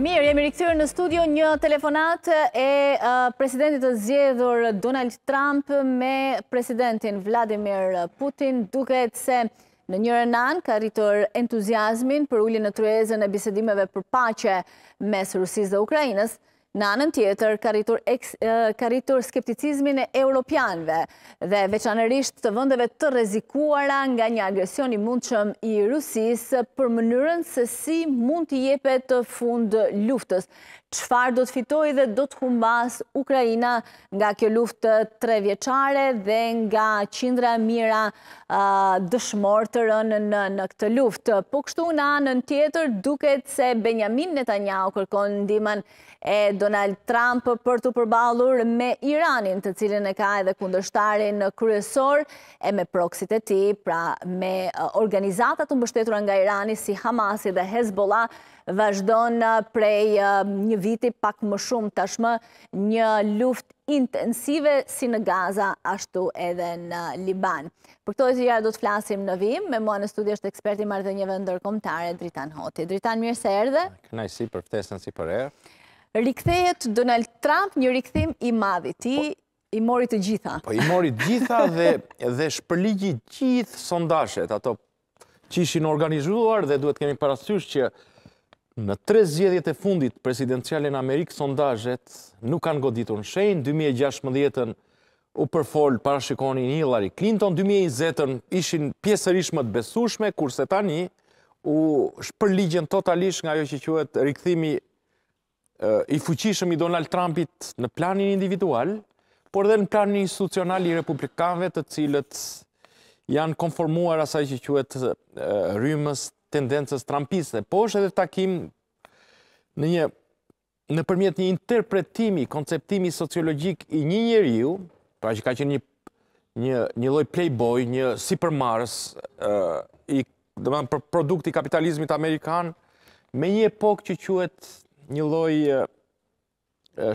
Mirë, jemi rikëtyrë në studio një telefonat e presidentit të zjedhur Donald Trump me presidentin Vladimir Putin, duket se në njërë nanë ka rritur entuziasmin për ullin në tryezën e bisedimeve për pache mes Rusis dhe Ukrajinës, Në anën tjetër, ka rritur skepticizmin e Europianve dhe veçanërisht të vëndeve të rezikuara nga një agresioni mund qëm i Rusis për mënyrën se si mund të jepe të fund luftës. Qfar do të fitoj dhe do të humbas Ukrajina nga kjo luft të tre vjeqare dhe nga qindra mira dëshmor të rënën në këtë luftë. Po kështu në anën tjetër, duket se Benjamin Netanyahu kërkon ndiman e Donald Trump për të përbalur me Iranin të cilin e ka edhe kundështarin kryesor e me proksit e ti, pra me organizatat të mbështetur nga Irani si Hamasi dhe Hezbollah, vazhdon prej një viti pak më shumë tashmë një luft intensive si në Gaza, ashtu edhe në Liban. Për këto e të jarë do të flasim në vim, me mua në studi është eksperti marrë dhe vendër ndërkomtare, Dritan Hoti. Dritan, mirë se erdhe. Kënaj si për ftesën si për erë rikthehet Donald Trump një rikthim i madhi ti po. i mori të gjitha. Po i mori të gjitha dhe dhe shpërligji gjithë sondazhet ato që ishin organizuar dhe duhet kemi parasysh që në tre zgjedhjet e fundit presidenciale në Amerikë sondazhet nuk kanë goditur në shenjë 2016 u përfol parashikoni Hillary Clinton, 2020-ën ishin pjesërish më të besushme, kurse tani u shpërligjen totalisht nga jo që qëhet rikëthimi i fuqishëm i Donald Trumpit në planin individual, por dhe në planin institucional i republikanve të cilët janë konformuar asaj që quet rrymës tendencës Trumpiste. Po është edhe takim në një në përmjet një interpretimi, konceptimi sociologik i një njeriu, pra që ka që një një, loj playboy, një supermars, uh, i, dhe më për produkti kapitalizmit Amerikan, me një epok që quet një loj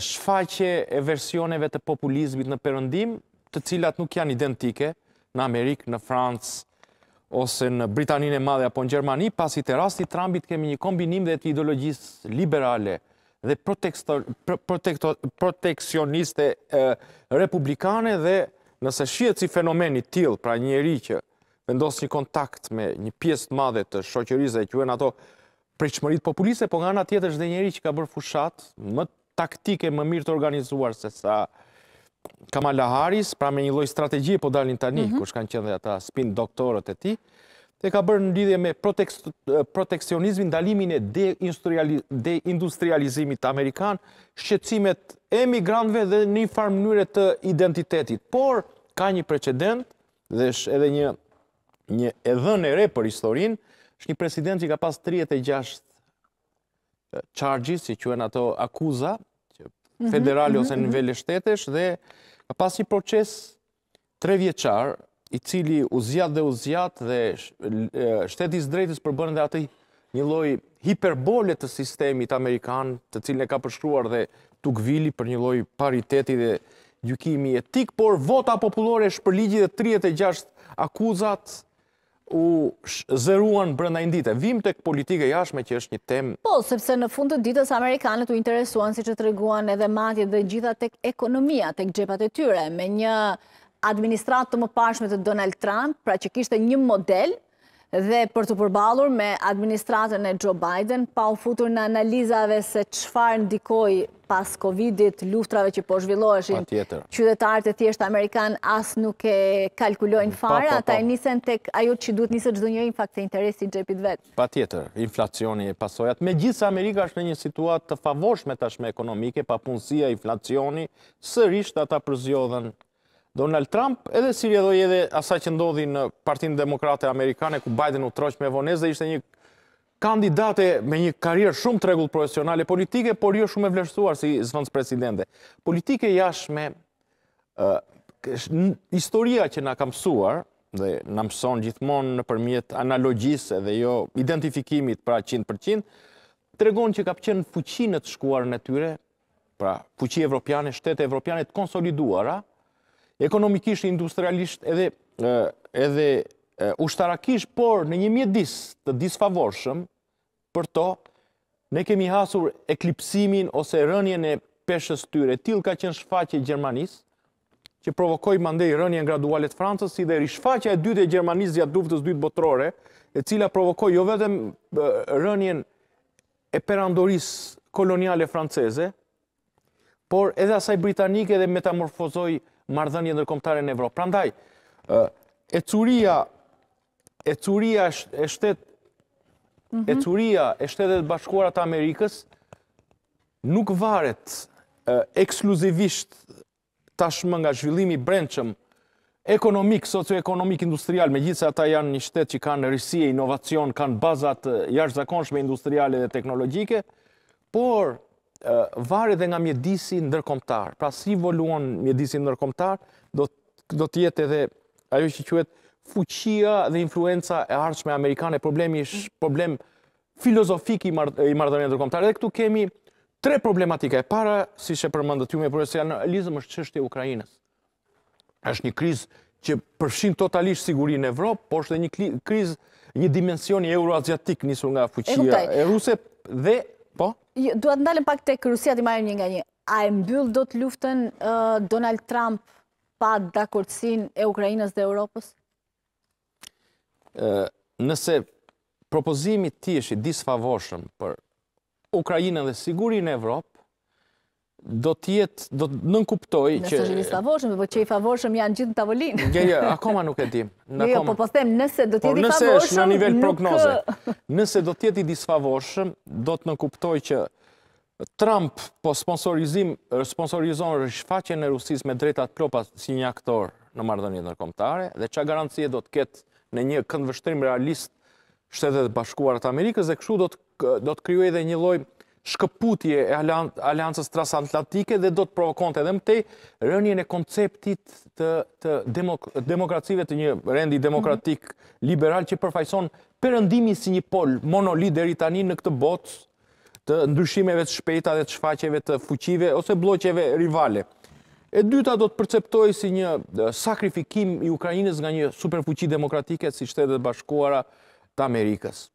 shfaqe e versioneve të populizmit në përëndim, të cilat nuk janë identike në Amerikë, në Francë, ose në Britaninë e Madhe apo në Gjermani, pasi të rasti Trumpit kemi një kombinim dhe të ideologjisë liberale dhe proteksioniste republikane dhe nëse shqiet si fenomeni tjil, pra njeri që vendos një kontakt me një pjesë të madhe të shoqërizë dhe që e në ato preqëmërit populiste, po nga nga tjetër është dhe njeri që ka bërë fushat më taktike, më mirë të organizuar se sa Kamala Harris, pra me një loj strategjie, po dalin tani, mhm. kush kanë qenë dhe ata spin doktorët e ti, dhe ka bërë në lidhje me proteksionizmin, dalimin e deindustrializimit amerikan, shqecimet migrantve dhe një farë mënyre të identitetit. Por, ka një precedent, dhe është edhe një edhën e re për historinë, është një president që ka pas 36 charges, si quen ato akuza, mhm, federali ose mhm, në mhm. nivelli shtetesh, dhe ka pas një proces tre vjeqar, i cili u zjat dhe u zjat dhe shtetis drejtës përbërën dhe atë një loj hiperbole të sistemit Amerikan, të cilën e ka përshkruar dhe tuk vili për një loj pariteti dhe gjukimi etik, por vota populore shpërligjit dhe 36 akuzat u zëruan brënda i ndite. Vim të politike jashme që është një temë... Po, sepse në fund të ditës Amerikanët u interesuan si që të reguan edhe matjet dhe gjitha të ekonomia, të gjepat e tyre, me një administratë të më pashme të Donald Trump, pra që kishtë një model, dhe për të përbalur me administratën e Joe Biden, pa u futur në analizave se qfar ndikoj pas Covidit, luftrave që po zhvilloheshin, qytetarët e thjeshtë Amerikan asë nuk e kalkulojnë po, fara, po, po. ata e nisen të ajo që duhet njësë gjithë në fakt interesit interesin gjepit vetë. Pa tjetër, inflacioni e pasojat. Me gjithë Amerika është në një situatë të favosh me tashme ekonomike, pa punësia, inflacioni, sërisht ata përzjodhen Donald Trump, edhe si rjedhoj edhe asaj që ndodhi në partinë demokrate amerikane, ku Biden u troqë me vones dhe ishte një kandidate me një karirë shumë të regullë profesionale politike, por jo shumë e vleshtuar si zvëndës presidente. Politike jash me historia që nga kam suar, dhe nga mëson gjithmonë në përmjet analogjisë dhe jo identifikimit pra 100%, të regon që ka pëqenë fuqinët shkuar në tyre, pra fuqi evropiane, shtete evropiane të konsoliduara, ekonomikisht, industrialisht, edhe, edhe ushtarakisht, por në një mjedis të disfavorshëm për to, ne kemi hasur eklipsimin ose rënjën e peshës tyre, tilë ka qenë shfaqe Gjermanisë, që provokoi mandej rënien graduale të Francës, si dhe rishfaqja e dytë e Gjermanisë gjatë luftës dytë botërore, e cila provokoi jo vetëm rënien e perandorisë koloniale franceze, por edhe asaj britanike dhe metamorfozoi marrëdhënie ndërkombëtare në Evropë. Prandaj, ndaj ecuria ecuria e shtet ecuria mhm. e shtetet bashkuarat të Amerikës nuk varet ekskluzivisht tashmë nga zhvillimi i brendshëm ekonomik, socioekonomik, industrial, me gjithë se ata janë një shtetë që kanë e inovacion, kanë bazat jashtë zakonshme industriale dhe teknologjike, por vare dhe nga mjedisi ndërkomtar. Pra si voluon mjedisi ndërkomtar, do të jetë edhe ajo që quet fuqia dhe influenza e arqme amerikane, problem është problem filozofik i mardërën e ndërkomtar. Dhe këtu kemi tre problematika. E para, si shë përmëndët ju me profesionalizm, është qështë e Ukrajinës. është një kriz që përshim totalisht sigurin e Evropë, po është dhe një kriz, një dimensioni euroaziatik njësur nga fuqia e ruse, dhe Po? të ndalën pak të kërësia të marim një nga një. A e mbyllë do të luftën uh, Donald Trump pa dakortësin e Ukrajinës dhe Europës? Uh, nëse propozimi ti është i disfavoshëm për Ukrajinën dhe sigurin e Evropë, do tjetë, do të nënkuptoj që... Nësë është njësë favorshëm, po që i favorshëm janë gjithë në tavolinë. Jo, jo, akoma nuk e tim. Jo, jo po po them, nëse do tjetë po, i favorshëm, nëse është në nivel prognoze, nëse do tjetë i disfavorshëm, do të nënkuptoj që Trump po sponsorizim, sponsorizon rëshfaqen e Rusis me drejtat plopa si një aktor në mardhënje nërkomtare, dhe qa garancije do të ketë në një këndvështrim realist shtetet bashkuarat Amerikës, dhe këshu do të kryu edhe një lojë shkëputje e aliancës transatlantike dhe do të provokonte edhe mëtej rënjën e konceptit të demokracive të një rendi demokratik mhm. liberal që përfajson përëndimi si një pol monolideri dhe rritani në këtë botë të ndryshimeve të shpejta dhe të shfaqeve të fuqive ose bloqeve rivale. E dyta do të përceptoj si një sakrifikim i Ukrajines nga një superfuqi demokratike si shtetet bashkuara të Amerikës.